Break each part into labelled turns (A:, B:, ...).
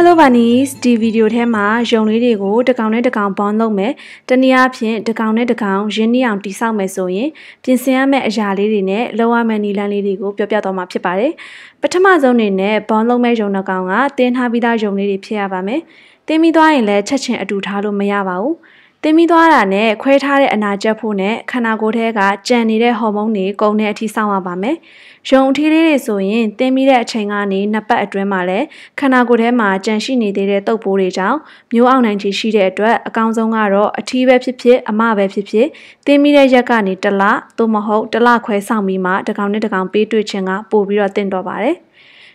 A: Hello Bunnies ဒီဗီဒီယိုထဲမှာရုံလေးတွေကိုတကောင်နဲ့တကောင်ပေါင်းလုပ်မယ်။တနည်းအားဖြင့်တကောင်နဲ့တကောင်ရင်းနှီးအောင်တိဆောက်မယ်ဆိုရင်ပြင်ဆင်ရမယ့်အရာလေးတွေနဲ့လောရမယ့်နည်းလမ်းလေးတွေကိုပြောပြသွားမှာဖြစ်ပါတယ်။ပထမဆုံးအနေနဲ့ပေါင်းလုပ်မယ့်ရုံတစ်ကောင်ကတင်းထားပြီးသားရုံလေးတွေဖြစ်ရပါမယ်။တင်းပြီးသွားရင်လည်းချက်ချင်းအတူထားလို့မရပါဘူး။တင်းပြီးသွားတာနဲ့ခွဲထားတဲ့အနာကျက်ဖို့နဲ့ခန္ဓာကိုယ်ထဲကကြံနေတဲ့ဟော်မုန်းတွေကုန်တဲ့အထိဆောင်ရပါမယ်။ရုံအထီးလေးတွေဆိုရင်တင်းပြီးတဲ့အချိန်ကနေနှစ်ပတ်အတွင်းမှာလည်းခန္ဓာကိုယ်ထဲမှာကြံရှိနေသေးတဲ့တုပ်ပိုးတွေကြောင့်မျိုးအောင်နိုင်ခြေရှိတဲ့အတွက်အကောင်းဆုံးကတော့အထီးပဲဖြစ်ဖြစ်အမပဲဖြစ်ဖြစ်တင်းပြီးတဲ့ရက်ကနေတစ်လသို့မဟုတ်တစ်လခွဲဆောင်ပြီးမှတစ်ကောင်နဲ့တစ်ကောင်ပေးတွေ့ခြင်းကပိုပြီးတော့တင့်တော်ပါတယ်။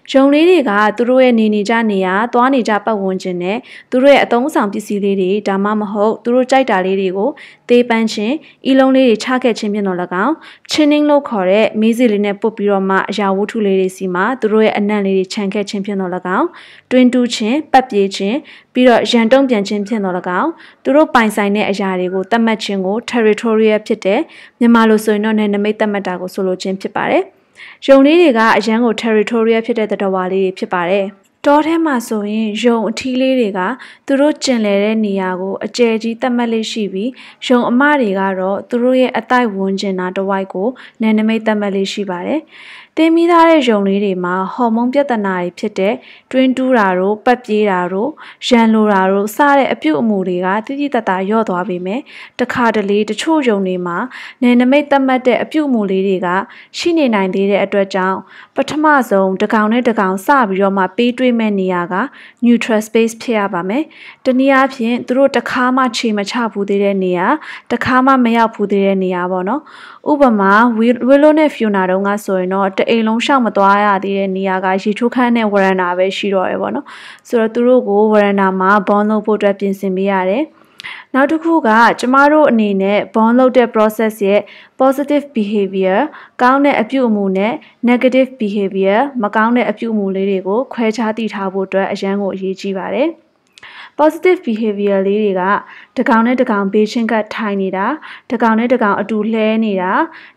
A: ။ယုံလေးတွေကသူတို့ရဲ့နေနေကြနေရ၊သွားနေကြပတ်ဝန်းကျင်နဲ့သူတို့ရဲ့အတုံးဆောင်ပစ္စည်းလေးတွေဒါမှမဟုတ်သူတို့ကြိုက်တာလေးတွေကိုသေပန်းခြင်း၊ဤလုံးလေးတွေချခဲ့ခြင်းပြင်တော်၎င်း၊ချင်းနှင်းလို့ခေါ်တဲ့မီးစီလေးနဲ့ပုတ်ပြီးတော့မှအရာဝတ္ထုလေးတွေစီမှာသူတို့ရဲ့အနံ့လေးတွေခြံခဲ့ခြင်းပြင်တော်၎င်း၊တွင်တူးခြင်း၊ပတ်ပြေးခြင်းပြီးတော့ရန်တုံးပြန်ခြင်းပြင်တော်၎င်းသူတို့ပိုင်ဆိုင်တဲ့အရာတွေကိုတတ်မှတ်ခြင်းကို territorial ဖြစ်တဲ့မြန်မာလိုဆိုရင်တော့နယ်နိမိတ်တတ်မှတ်တာကိုဆိုလိုခြင်းဖြစ်ပါတယ်။။ရုံလေးတွေကအရန်ကို territorial ဖြစ်တဲ့တတော်ဝါလေးတွေဖြစ်ပါတယ်။တောထဲမှာဆိုရင်ရုံအထီးလေးတွေကသူတို့ ကျင်လည်တဲ့နေရာကိုအကျယ်ကြီးသတ်မှတ်လေးရှိပြီးရုံအမတွေကတော့သူတို့ရဲ့အတိုက်ဝန်းကျင်နာတဝိုက်ကိုနယ်နိမိတ်သတ်မှတ်လေးရှိပါတယ်တင်းမိသားတဲ့ယုံလေးတွေမှာဟော်မုန်းပြဿနာတွေဖြစ်တဲ့တွင်းတူးတာတို့ပတ်ပြေးတာတို့ရန်လိုတာတို့စတဲ့အပြုအမူတွေကတိတိတတ်တာလျော့သွားပေမဲ့တခါတလေတချို့ယုံတွေမှာနယ်နိမိတ်သတ်မှတ်တဲ့အပြုအမူလေးတွေကရှိနေနိုင်သေးတဲ့အတွက်ကြောင့်ပထမဆုံးတကောင်နဲ့တကောင်စပြီးတော့မှပေးတွေးမဲ့နေရာက neutral space ဖြစ်ရပါမယ်။တနည်းအားဖြင့်သူတို့တခါမှခြေမချဘူးသေးတဲ့နေရာတခါမှမရောက်ဘူးသေးတဲ့နေရာပေါ့နော်။ဥပမာဝီလိုနဲ့ဖျူနာတုံးကဆိုရင်တော့တအိမ်လုံးရှောက်မသွားရသေးတဲ့နေရာကရေချိုးခန်းနဲ့ဝရန်တာပဲရှိတော့ရယ်ပေါ့နော်ဆိုတော့သူတို့ကိုဝရန်တာမှာဘွန်လုပ်ဖို့အတွက်ပြင်ဆင်ပေးရတယ်နောက်တစ်ခုက ကျမတို့အနေနဲ့ bond လုပ်တဲ့ process ရဲ့ positive behavior ကောင်းတဲ့အပြုအမူနဲ့ negative behavior မကောင်းတဲ့အပြုအမူလေးတွေကိုခွဲခြားသိထားဖို့အတွက်အရန်ကိုအရေးကြီးပါတယ်။ positive behavior လေးတွေကတကောင်နဲ့တကောင်ဘေးချင်းကထိုင်နေတာတကောင်နဲ့တကောင် အတူလှဲနေတာ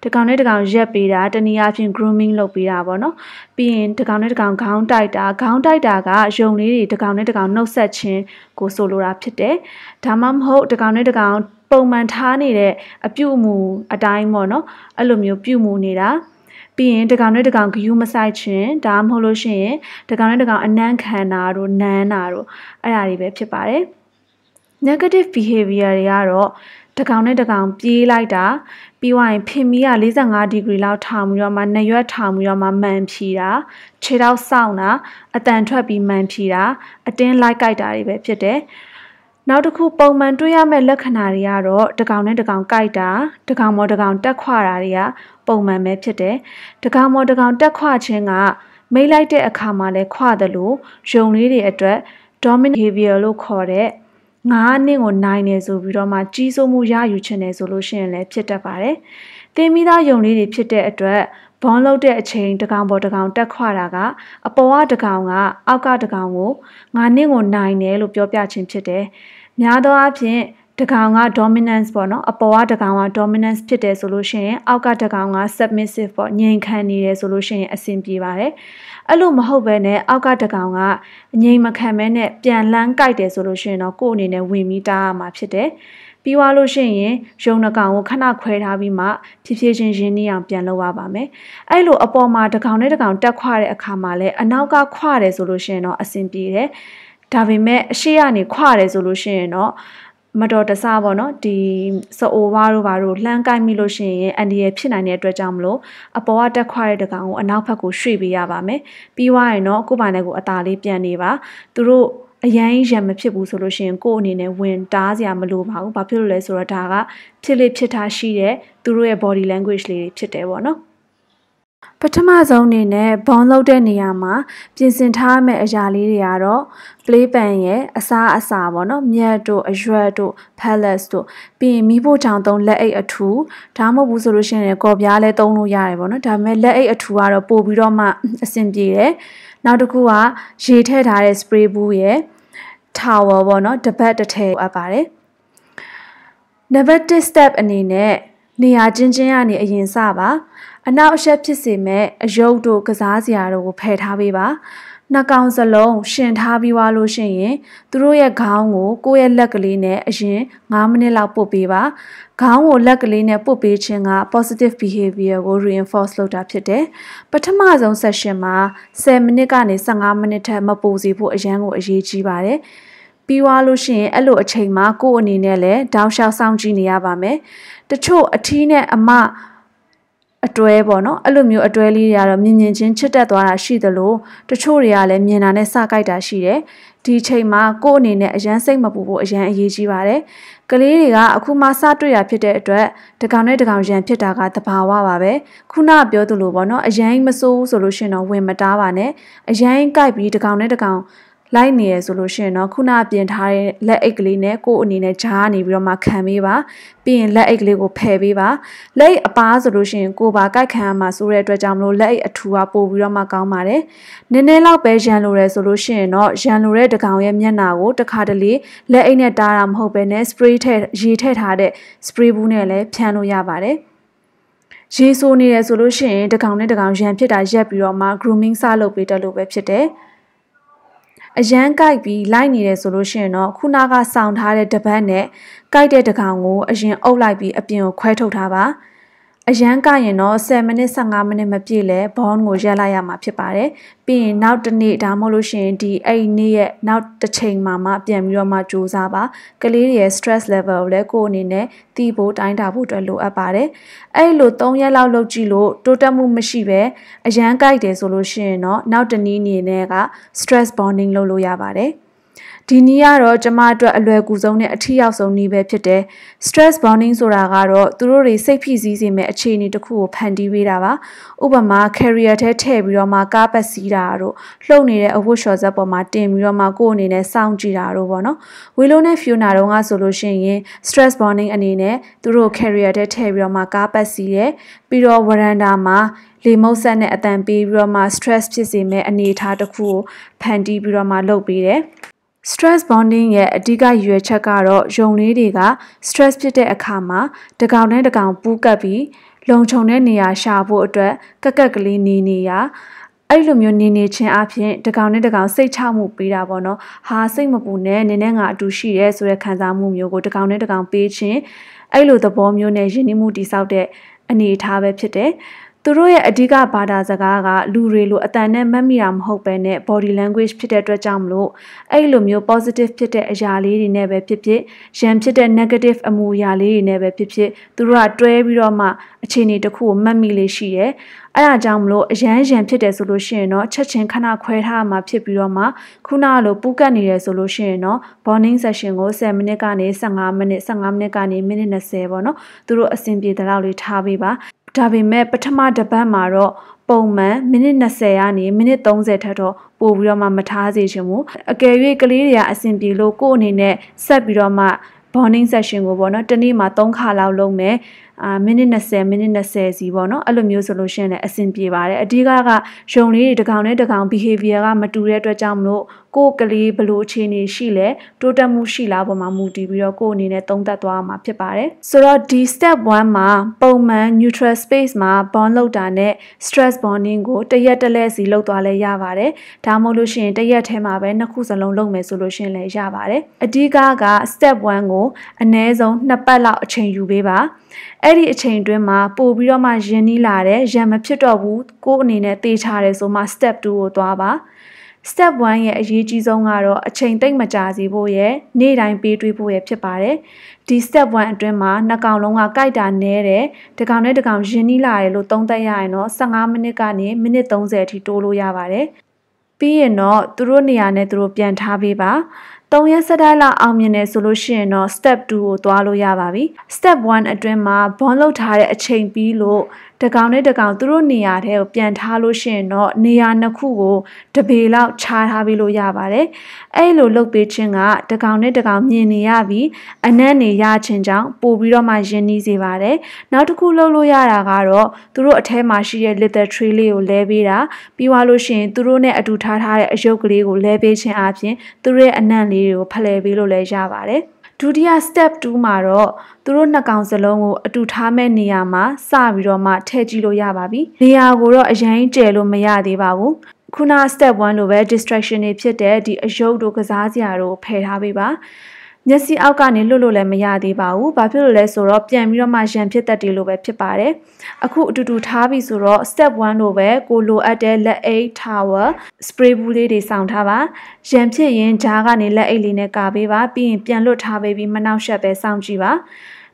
A: တကောင်နဲ့တကောင်ရက်ပေးတာတနည်းအားဖြင့် grooming လုပ်ပေးတာပေါ့နော်ပြီးရင်တကောင်နဲ့တကောင်ခေါင်းတိုက်တာခေါင်းတိုက်တာကရုံလေးတွေတကောင်နဲ့တကောင်နှုတ်ဆက်ခြင်းကိုဆိုလိုတာဖြစ်တယ်ဒါမှမဟုတ်တကောင်နဲ့တကောင် ပုံမှန်ထားနေတဲ့အပြုအမူအတိုင်းပေါ့နော်အဲ့လိုမျိုးပြုမူနေတာပြီးရင်တကောင်နဲ့တကောင်ဂယူးမဆိုင်ခြင်းဒါမှမဟုတ်လို့ရှိရင်တကောင်နဲ့တကောင်အနမ်းခံတာတို့နမ်းတာတို့အဲ့ဒါတွေပဲဖြစ်ပါတယ် negative behavior တွေကတော့တကောင်နဲ့တကောင်ပြေးလိုက်တာပြီးွားရင်ဖင်မီးက45ဒီဂရီလောက်ထောင်ပြီးတော့မှနရွက်ထောင်ပြီးတော့မှမှန်ဖြီတာခြေထောက်စောင့်တာအတန်ထွက်ပြီးမှန်ဖြီတာအတင်းလိုက်ကြိုက်တာတွေပဲဖြစ်တယ်။နောက်တစ်ခုပုံမှန်တွေ့ရမယ့်လက္ခဏာတွေကတော့တကောင်နဲ့တကောင်ကြိုက်တာတကောင်မော်တကောင် တက်ခွာတာတွေကပုံမှန်ပဲဖြစ်တယ်တကောင်မော်တကောင် တက်ခွာခြင်းကမိတ်လိုက်တဲ့အခါမှာလည်းခွာတယ်လို့ယုံလေးတွေအတွက် dominant behavior လို့ခေါ်တဲ့ငါးနှစ်ကိုနိုင်နေဆိုပြီးတော့မှကြီးစိုးမှုရယူချင်တယ်ဆိုလို့ရှိရင်လည်းဖြစ်တတ်ပါတယ်။သင်မိသားယုံလေးတွေဖြစ်တဲ့အတွက်ဘွန်လုတ်တဲ့အချိန်တကောင်ပေါ်တကောင် တက်ခွာတာက အပေါ်ကတကောင်က အောက်ကတကောင်ကိုငါနင့်ကိုနိုင်တယ်လို့ပြောပြခြင်းဖြစ်တယ်။များသောအားဖြင့်တကောင်က dominance ပေါ့နော်အပေါ်ကတကောင်က dominance ဖြစ်တယ်ဆိုလို့ရှိရင် အောက်ကတကောင်က submissive ပေါ့ငြိမ်ခံနေတယ်ဆိုလို့ရှိရင်အဆင်ပြေပါတယ်အဲ့လိုမဟုတ်ဘဲနဲ့အောက်ကတကောင်ကငြိမ်မခံမဲနဲ့ပြန်လန်းကြိုက်တယ်ဆိုလို့ရှိရင်တော့ကိုယ်အနေနဲ့ဝင်ပြီးတားရမှာဖြစ်တယ်ပြီးွားလို့ရှိရင်ရုံနှကောင်ကိုခဏခွဲထားပြီးမှဖြည်းဖြည်းချင်းရင်းနှီးအောင်ပြန်လုပ်ရပါမယ်အဲ့လိုအပေါ်မှာတစ်ကောင်နဲ့တစ်ကောင်တက်ခွတဲ့အခါမှာလည်းအနောက်ကခွတယ်ဆိုလို့ရှိရင်တော့အဆင်ပြေတယ်ဒါပေမဲ့အရှိကနေခွတယ်ဆိုလို့ရှိရင်တော့မတော်တဆပေါ့နော်ဒီစအိုဘာတို့ဘာတို့လှမ်းကိုက်မိလို့ရှိရင်အန်ဒီရဖြစ်နိုင်တဲ့အတွက်ကြောင့်မလို့အပေါ်ကတက်ခွာတဲ့တကောင်ကိုအနောက်ဘက်ကိုရွှေ့ပေးရပါမယ်ပြီးွားရင်တော့ကိုယ့်ဘာနဲ့ကိုအตาလေးပြန်နေပါသူတို့အရန်ရံမဖြစ်ဘူးဆိုလို့ရှိရင်ကို့အနေနဲ့ဝင် တားစရာမလိုပါဘူး။ဘာဖြစ်လို့လဲဆိုတော့ဒါကဖြစ်လေဖြစ်တာရှိတဲ့သူတို့ရဲ့ body language လေးတွေဖြစ်တယ်ပေါ့နော်။ပထမဆုံးအနေနဲ့ဘုံလောက်တဲ့နေရာမှာပြင်ဆင်ထားမယ့်အရာလေးတွေကတော့ play pan ရဲ့အစားအစာပေါ့နော်မြက်တို့အရွက်တို့ pellets တို့ပြီးရင်မီးဖို့ချောင်သုံးလက်အိတ်အထူဒါမှမဟုတ်ဘူးဆိုလို့ရှိရင်ကော်ပြားလည်းသုံးလို့ရတယ်ပေါ့နော်ဒါပေမဲ့လက်အိတ်အထူကတော့ပို့ပြီးတော့မှအဆင်ပြေတယ်နောက်တစ်ခုကရေထည့်ထားတဲ့ spray booth ရဲ့ tower ပေါ့နော်တပတ်တစ်ထည်အပ်ပါတယ်။ number 1 step အနေနဲ့နေရာချင်းချင်းကနေအရင်စပါအနောက်အရှက်ဖြစ်စေမဲ့အယုတ်တို့ကစားစရာတို့ကိုဖယ်ထားပေးပါနှကောင်စလုံးရှင်ထားပြီးွားလို့ရှိရင်သူတို့ရဲ့ခေါင်းကိုကိုယ့်ရဲ့လက်ကလေးနဲ့အရင်5မိနစ်လောက်ပုတ်ပေးပါခေါင်းကိုလက်ကလေးနဲ့ပုတ်ပေးခြင်းက positive behavior ကို reinforce လုပ်တာဖြစ်တယ်ပထမဆုံး session မှာ10မိနစ်ကနေ15မိနစ်ထက်မပိုစေဖို့အရန်ကိုအရေးကြီးပါတယ်ပြီးွားလို့ရှိရင်အဲ့လိုအချိန်မှာကိုယ့်အနေနဲ့လည်းတောက်လျှောက်စောင့်ကြည့်နေရပါမယ်တချို့အထီးနဲ့အမအတွဲပေါ့နော်အဲ့လိုမျိုးအတွဲလေးတွေကတော့မြင်မြင်ချင်းချစ်တက်သွားတာရှိသလိုတချို့တွေကလည်းမြင်တာနဲ့စကြိုက်တာရှိတယ်ဒီချိန်မှာကို့အနေနဲ့အရန်စိတ်မပူဖို့အရန်အရေးကြီးပါတယ်ကလေးတွေကအခုမှစတွေ့ရဖြစ်တဲ့အတွက်တကောင်နဲ့တကောင်ရန်ဖြစ်တာကသဘာဝပါပဲခုနပြောသလိုပေါ့နော်အရန်မစိုးဆိုလို့ရှင်တော့ဝင်မတားပါနဲ့အရန်ကြိုက်ပြီးတကောင်နဲ့တကောင်လိုက်နေရဆိုလို့ရှိရင်တော့ခုနပြင်ထားတဲ့လက်အိတ်ကလေးနဲ့ကိုယ်အနေနဲ့ဂျားကနေပြီးတော့မှခံပေးပါပြီးရင်လက်အိတ်ကလေးကိုဖယ်ပေးပါလက်အိတ်အပားဆိုလို့ရှိရင်ကိုယ်ပါကိုက်ခံရမှာဆိုတဲ့အတွက်ကြောင့်မလို့လက်အိတ်အထူကပို့ပြီးတော့မှကောင်းပါတယ်နည်းနည်းလောက်ပဲရန်လိုရဲဆိုလို့ရှိရင်တော့ရန်လိုတဲ့တကောင်ရဲ့မျက်နှာကိုတစ်ခါတလေလက်အိတ်နဲ့တားတာမဟုတ်ဘဲနဲ့ spray ထည့်ရေထည့်ထားတဲ့ spray ဘူးနဲ့လည်းဖြန်းလို့ရပါတယ်ရေဆိုးနေရဆိုလို့ရှိရင် တကောင်နဲ့တကောင်ရန်ဖြစ်တာရက်ပြီးတော့မှ grooming စလုပ်ပေးတတ်လို့ပဲဖြစ်တယ်။အရန်ကိုက်ပြီးလိုက်နေတယ်ဆိုလို့ရှိရင်တော့ခုနကစောင့်ထားတဲ့တပတ်နဲ့ကိုက်တဲ့တကောင်ကို အရင်အုပ်လိုက်ပြီးအပြင်ကိုခွဲထုတ်ထားပါ။အရန်ကရင်တော့10မိနစ်15မိနစ်မပြည့်လဲ bond ကိုရက်လိုက်ရမှာဖြစ်ပါတယ်။ပြီးရင်နောက်တစ်နေ့ဒါမှမဟုတ်လို့ရှိရင်ဒီအဲ့ဒီနေ့ရဲ့နောက်တစ်ချိန်မှာမှပြန်ပြီးတော့မှစူးစမ်းပါ။ကလေးတွေရဲ့ stress level ကိုလည်းကိုယ်အနေနဲ့သိဖို့တိုင်းတာဖို့အတွက်လိုအပ်ပါတယ်။အဲ့လို3ရက်လောက်လုပ်ကြည့်လို့တိုးတက်မှုမရှိပဲအရန်ကိုက်တယ်ဆိုလို့ရှိရင်တော့နောက်တစ်နေ့အနေနဲ့က stress bonding လုပ်လို့ရပါတယ်။ဒီနည်းကတော့ကျမအတွက်အလွယ်ကူဆုံးနဲ့အထီးရောက်ဆုံးနည်းပဲဖြစ်တယ် stress bonding ဆိုတာကတော့သူတို့တွေစိတ်ဖိစီးစေမဲ့အခြေအနေတစ်ခုကိုဖန်တီးပေးတာပါဥပမာ carrier ထဲထည့်ပြီးတော့မှကားပတ်စီးတာတို့လှုပ်နေတဲ့အဝတ်လျှော်စက်ပေါ်မှာတင်ပြီးတော့မှကိုယ်အနေနဲ့စောင့်ကြည့်တာတို့ပေါ့နော်ဝီလိုနဲ့ Fiona တို့ကဆိုလို့ရှိရင် stress bonding အနေနဲ့သူတို့ carrier ထဲထည့်ပြီးတော့မှကားပတ်စီးတယ်ပြီးတော့ veranda မှာလေမုတ်ဆက်နဲ့အတန်ပေးပြီးတော့မှ stress ဖြစ်စေမဲ့အနေအထားတစ်ခုကိုဖန်တီးပြီးတော့မှလုပ်ပေးတယ်။ stress bonding ရဲ့အဓိကရည်ရွယ်ချက်ကတော့ယုံလေးတွေက stress ဖြစ်တဲ့အခါမှာတကောင်နဲ့တကောင်ပူးကပ်ပြီးလုံခြုံတဲ့နေရာရှာဖို့အတွက်ကက်ကက်ကလေးနေနေရာအဲ့လိုမျိုးနေနေချင်းအပြင်တကောင်နဲ့တကောင်စိတ်ချမှုပေးတာပေါ့နော်ဟာစိတ်မပူနဲ့နင်းနဲ့ငါအတူရှိရဲဆိုတဲ့ခံစားမှုမျိုးကိုတကောင်နဲ့တကောင်ပေးခြင်းအဲ့လိုသဘောမျိုးနဲ့ယဉ်ကျေးမှုတိစောက်တဲ့အနေအထားပဲဖြစ်တယ်။သူတို့ရဲ့အဓိကဘာသာစကားကလူတွေလိုအတန်နဲ့မတ်မိတာမဟုတ်ပဲနဲ့ body language ဖြစ်တဲ့အတွက်ကြောင့်မလို့အဲ့လိုမျိုး positive ဖြစ်တဲ့အရာလေးတွေနဲ့ပဲဖြစ်ဖြစ်ရန်ဖြစ်တဲ့ negative အမူအရာလေးတွေနဲ့ပဲဖြစ်ဖြစ်သူတို့ကတွဲပြီးတော့မှအခြေအနေတစ်ခုကိုမတ်မိလေးရှိတယ်။အဲ့ဒါကြောင့်မလို့အရန်ရန်ဖြစ်တယ်ဆိုလို့ရှိရင်တော့ချက်ချင်းခဏခွဲထားမှဖြစ်ပြီးတော့မှခုနလိုပူကတ်နေတယ်ဆိုလို့ရှိရင်တော့ bonding session ကို10မိနစ်ကနေ15မိနစ်15မိနစ်ကနေမိနစ်20ပေါ့နော်။သူတို့အဆင်ပြေတဲ့လောက်လေးထားပေးပါ။ဒါပေမဲ့ပထမတစ်ပတ်မှာတော့ပုံမှန်မိနစ်20ကနေမိနစ်30ထက်တော့ပိုပြီးတော့မှမထားစေချင်ဘူးအကယ်၍ကလေးတွေကအဆင်ပြေလို့ကို့အနေနဲ့ဆက်ပြီးတော့မှ bonding session ကိုပေါ့နော်တနေ့မှာ3ခါလောက်လုပ်မယ်အာမိနစ်20မိနစ်20စီပေါ့နော်အဲ့လိုမျိုးဆိုလို့ရှိရင်လည်းအဆင်ပြေပါတယ်အဓိကကရုံလေးတွေတစ်ကောင်နဲ့တစ်ကောင် behavior ကမတူတဲ့အတွက်ကြောင့်မလို့ကိုယ်ကလေးဘလို့အခြေအနေရှိလဲတိုးတက်မှုရှိလားပေါ်မှာမူတည်ပြီးတော့ကိုယ်အနေနဲ့သုံးသပ်သွားမှာဖြစ်ပါတယ်ဆိုတော့ဒီ step 1မှာပုံမှန် neutral space မှာ bond လောက်တာနဲ့ stress bonding ကိုတရက်တစ်လဲစီလောက်သွားလဲရပါတယ်ဒါမှမဟုတ်လို့ရှိရင်တရက်ထဲမှာပဲနှစ်ခုစလုံးလုပ်မယ်ဆိုလို့ရှိရင်လည်းရပါတယ်အဓိကက step 1ကိုအနည်းဆုံး2ပတ်လောက်အချိန်ယူပေးပါအဲ့ဒီအချိန်တွင်းမှာပို့ပြီးတော့မှယဉ်နီးလာတယ်ရံမဖြစ်တော့ဘူးကိုယ်အနေနဲ့တေးချတယ်ဆိုမှ step 2ကိုသွားပါ step 1ရဲ့အရေးကြီးဆုံးကတော့အချိန်တိတ်မကြာစီဖို့ရယ်နေ့တိုင်းပေးတွေးဖို့ရယ်ဖြစ်ပါတယ်ဒီ step 1အတွင်းမှာနှစ်ကောင်လုံးကကြိုက်တာနဲတယ်တကောင်နဲ့တကောင်ယဉ်နီးလာတယ်လို့သုံးသပ်ရရင်တော့15မိနစ်ကနေမိနစ်30အထိတိုးလို့ရပါတယ်ပြီးရင်တော့သူတို့နေရာနဲ့သူတို့ပြန်ထားပေးပါ3ရက်ဆက်တိုက်လောက်အောင်မြင်တယ်ဆိုလို့ရှိရင်တော့ step 2ကိုသွားလို့ရပါပြီ step 1အတွင်းမှာ bond လောက်ထားတဲ့အချိန်ပြီးလို့တကောင်နဲ့တကောင်သူတို့နေရာထဲကိုပြန်ထားလို့ရှိရင်တော့နေရာနှစ်ခုကိုတပေလောက်ခြားထားပြီးလို့ရပါတယ်အဲ့လိုလုပ်ပေးခြင်းကတကောင်နဲ့တကောင်မြင်နေရပြီးအနက်နေရခြင်းကြောင့်ပို့ပြီးတော့မှရင်းနှီးစေပါတယ်နောက်တစ်ခုလုပ်လို့ရတာကတော့သူတို့အထဲမှာရှိတဲ့ leather tray လေးကိုလဲပေးတာပြီးွားလို့ရှိရင်သူတို့နဲ့အတူထားထားတဲ့အရုပ်ကလေးကိုလဲပေးခြင်းအပြင်သူတို့ရဲ့အနက်လေးတွေကိုဖလှယ်ပေးလို့လည်းရပါတယ်ဒုတိယ step 2မှာတော့သူတို့နှစ်ကောင်စလုံးကိုအတူထားမဲ့နေရာမှာစပြီးတော့မှထည့်ကြည့်လို့ရပါပြီနေရာကိုတော့အရင်ကျယ်လို့မရသေးပါဘူးခုန step 1လိုပဲ distraction တွေဖြစ်တဲ့ဒီအယုတ်တို့ကစားစရာတို့ဖယ်ထားပေးပါမျက်စိအောက်ကနေလွတ်လို့လည်းမရသေးပါဘူး။ဘာဖြစ်လို့လဲဆိုတော့ပြန်ပြီးတော့မှရန်ဖြစ်တတ်တယ်လို့ပဲဖြစ်ပါတယ်။အခုအတူတူထားပြီဆိုတော့ step 1လို့ပဲကိုလိုအပ်တဲ့လက်အိတ် tower spray ဘူးလေးတွေဆောင်ထားပါ။ရန်ဖြစ်ရင်ဂျားကနေလက်အိတ်လေးနဲ့ကာပေးပါ။ပြီးရင်ပြန်လွတ်ထားပေးပြီးမနှောက်ယှက်ပဲစောင့်ကြည့်ပါ။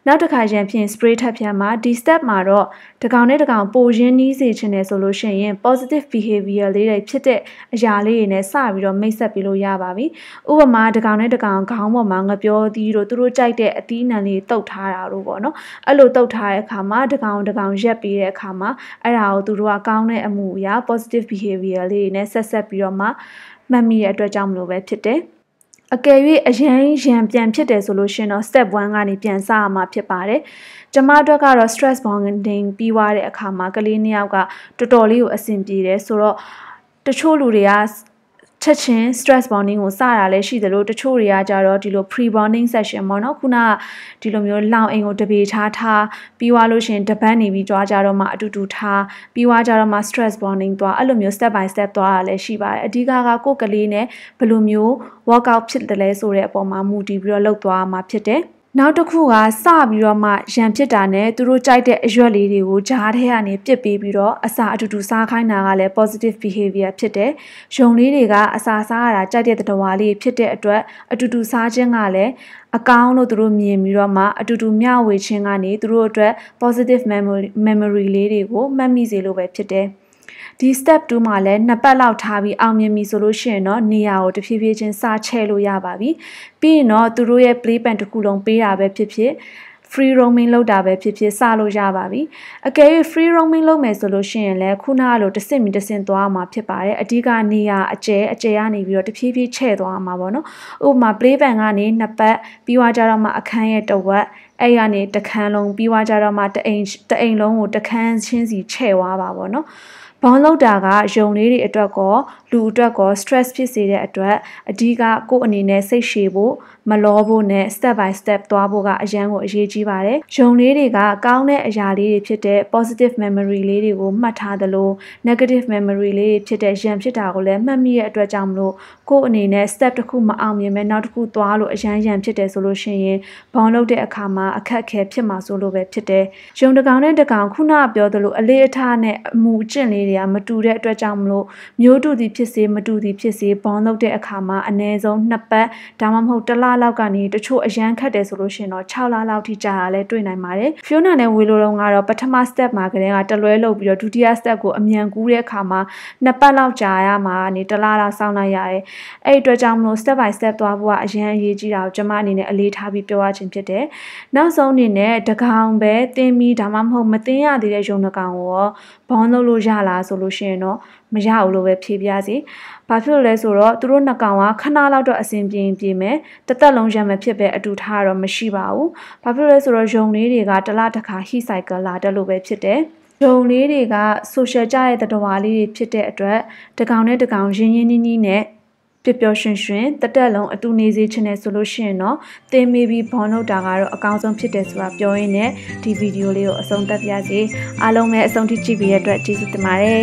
A: နောက်တစ်ခါရန်ဖြင့် spray ထပ်ဖြန်းမှာဒီ step မှာတော့တကောင်နဲ့တကောင်ပိုရင်းနှီးစေချင်တယ်ဆိုလို့ရှိရင် positive behavior လေးတွေဖြစ်တဲ့အရာလေးတွေနဲ့စပြီးတော့မိတ်ဆက်ပြီးလို့ရပါပြီဥပမာတကောင်နဲ့တကောင်ခေါင်းပေါ်မှာငပြောသီးတို့သူတို့ကြိုက်တဲ့အသီးနှံလေးတုတ်ထားတာတို့ပေါ့နော်အဲ့လိုတုတ်ထားတဲ့အခါမှာတကောင်တကောင်ရက်ပြီးတဲ့အခါမှာအဲ့ဒါကိုသူတို့ကကောင်းတဲ့အမှုအရာ positive behavior လေးတွေနဲ့ဆက်ဆက်ပြီးတော့မှမှတ်မိတဲ့အတွက်ကြောင့်မလို့ပဲဖြစ်တယ်။အကယ်၍အရန်ရန်ပြန်ဖြစ်တယ်ဆိုလို့ရှင်တော့ step 1ကနေပြန်စရမှာဖြစ်ပါတယ်။ကျမတို့ကတော့ stress bonding ပြီးွားတဲ့အခါမှာကလေးနှစ်ယောက်ကတော်တော်လေးကိုအဆင်ပြေတယ်ဆိုတော့တချို့လူတွေကချက်ချင်း stress bonding ကိုစတာလည်းရှိသလိုတချို့တွေကကြတော့ဒီလို pre bonding session ပေါ့နော်ခုနဒီလိုမျိုးလောင်အိမ်ကိုတပေထားထားပြီးွားလို့ရှင်တပတ်နေပြီးကြွားကြတော့မှအတူတူထားပြီးွားကြတော့မှ stress bonding သွားအဲ့လိုမျိုး step by step သွားတာလည်းရှိပါတယ်အဓိကကကိုယ်ကလေးနဲ့ဘယ်လိုမျိုး workout ဖြစ်တယ်လဲဆိုတဲ့အပေါ်မှာမူတည်ပြီးတော့လုပ်သွားမှာဖြစ်တယ်။နောက်တစ်ခုကစပြီးတော့မှရံဖြစ်တာနဲ့သူတို့ကြိုက်တဲ့အရွက်လေးတွေကိုဂျားထဲကနေပစ်ပေးပြီးတော့အစာအတူတူစားခိုင်းတာကလည်း positive behavior ဖြစ်တယ်။ရုံလေးတွေကအစာစားရတာကြိုက်တဲ့တဝါလေးဖြစ်တဲ့အတွက်အတူတူစားခြင်းကလည်းအကောင်းလို့သူတို့မြင်ပြီးတော့မှအတူတူမျှဝေခြင်းကနေသူတို့အတွက် positive memory memory လေးတွေကိုမှတ်မိစေလို့ပဲဖြစ်တယ်။ဒီ step 2မှာလည်းနှစ်ပတ်လောက်ထားပြီးအောင်မြင်ပြီဆိုလို့ရှိရင်တော့နေရာကိုတဖြည်းဖြည်းချင်းစချဲလို့ရပါပြီပြီးရင်တော့သူတို့ရဲ့ play plan တစ်ခုလုံးပေးတာပဲဖြစ်ဖြစ် free roaming လောက်တာပဲဖြစ်ဖြစ်စလို့ရပါပြီအကယ်၍ free roaming လုပ်မယ်ဆိုလို့ရှိရင်လည်းခုနကလိုတစ်စင်မီတစ်စင်သွားမှာဖြစ်ပါတယ်အဓိကနေရာအကျဲအကျဲကနေပြီးတော့တဖြည်းဖြည်းချဲ့သွားမှာပေါ့နော်ဥပမာ play ban ကနေနှစ်ပတ်ပြီးွားကြတော့မှအခန်းရဲ့တစ်ဝက်အဲ့ကနေတခန်းလုံးပြီးွားကြတော့မှတအိမ်တအိမ်လုံးကိုတခန်းချင်းစီချဲ့သွားပါပေါ့နော်ဘောင်းလောက်တာကရုံလေးတွေအတွက်ကောလူအတွက်ကော stress ဖြစ်စေတဲ့အတွက်အဓိကကို့အနေနဲ့စိတ်ရှည်ဖို့မလောဖို့နဲ့ step by step သွားဖို့ကအရန်ကိုအရေးကြီးပါတယ်။ယုံလေးတွေကကောင်းတဲ့အရာလေးတွေဖြစ်တဲ့ positive memory လေးတွေကိုမှတ်ထားသလို negative memory လေးတွေဖြစ်တဲ့ရန်ဖြစ်တာကိုလည်းမှတ်မိရဲ့အတွက်ကြောင့်မလို့ကိုယ်အနေနဲ့ step တစ်ခုမအောင်မြင်မဲ့နောက်တစ်ခုသွားလို့အရန်ရန်ဖြစ်တယ်ဆိုလို့ရှိရင်ဘောင်းလုပ်တဲ့အခါမှာအခက်အခဲဖြစ်မှာဆိုလို့ပဲဖြစ်တယ်။ယုံတကောင်နဲ့တကောင်ခုနကပြောသလိုအလေးအထားနဲ့အမူအကျင့်လေးတွေကမတူတဲ့အတွက်ကြောင့်မလို့မျိုးတူသည်ဖြစ်စေမတူသည်ဖြစ်စေဘောင်းလုပ်တဲ့အခါမှာအ ਨੇ ဆုံးနှစ်ပတ်ဒါမှမဟုတ်တစ်လလောက်ကနေတချို့အရန်ခတ်တယ်ဆိုလို့ရှင်တော့6လလောက်ထိကြာတာလည်းတွေ့နိုင်ပါတယ်။ Fiona နဲ့ Willow တို့ကတော့ပထမ step မှာကတည်းကတလွဲလုပ်ပြီးတော့ဒုတိယ step ကိုအမြန်ကူးတဲ့အခါမှာနှစ်ပတ်လောက်ကြာရမှာနေတလားလောက်စောင့်လိုက်ရတယ်။အဲ့အတွက်ကြောင့်မလို့ step by step သွားဖို့ကအရန်အရေးကြီးတာကိုကျွန်မအနေနဲ့အလေးထားပြီးပြောရခြင်းဖြစ်တယ်။နောက်ဆုံးအနေနဲ့တကောင်ပဲတင်းပြီးဒါမှမဟုတ်မတင်းရသေးတဲ့ရုံတကောင်ကိုရောဘောင်းလုပ်လို့ရလားဆိုလို့ရှင်တော့မရဘူးလို့ပဲဖြေပြစီ။ဘာဖြစ်လို့လဲဆိုတော့သူတို့နှစ်ကောင်ကခဏလောက်တော့အဆင်ပြေပြေမယ်တသက်လုံးရံမဖြစ်ပဲအတူထားတော့မရှိပါဘူးဘာဖြစ်လို့လဲဆိုတော့ယုံလေးတွေကတစ်လတစ်ခါ heat cycle လာတက်လို့ပဲဖြစ်တယ်ယုံလေးတွေက social ကြတဲ့တံတဝါလေးတွေဖြစ်တဲ့အတွက်တကောင်နဲ့တကောင်ရင်းရင်းနှီးနှီးနဲ့ပျော်ပျော်ရွှင်ရွှင်တတက်လုံးအတူနေစေချင်တယ်ဆိုလို့ရှိရင်တော့သင်မေပြီးဘောလုံးတာကတော့အကောင်းဆုံးဖြစ်တယ်ဆိုတာပြောရင်းနဲ့ဒီဗီဒီယိုလေးကိုအဆုံးသတ်ပါရစေအားလုံးပဲအဆုံးထိကြည့်ပြီးရတဲ့အတွက်ကျေးဇူးတင်ပါတယ်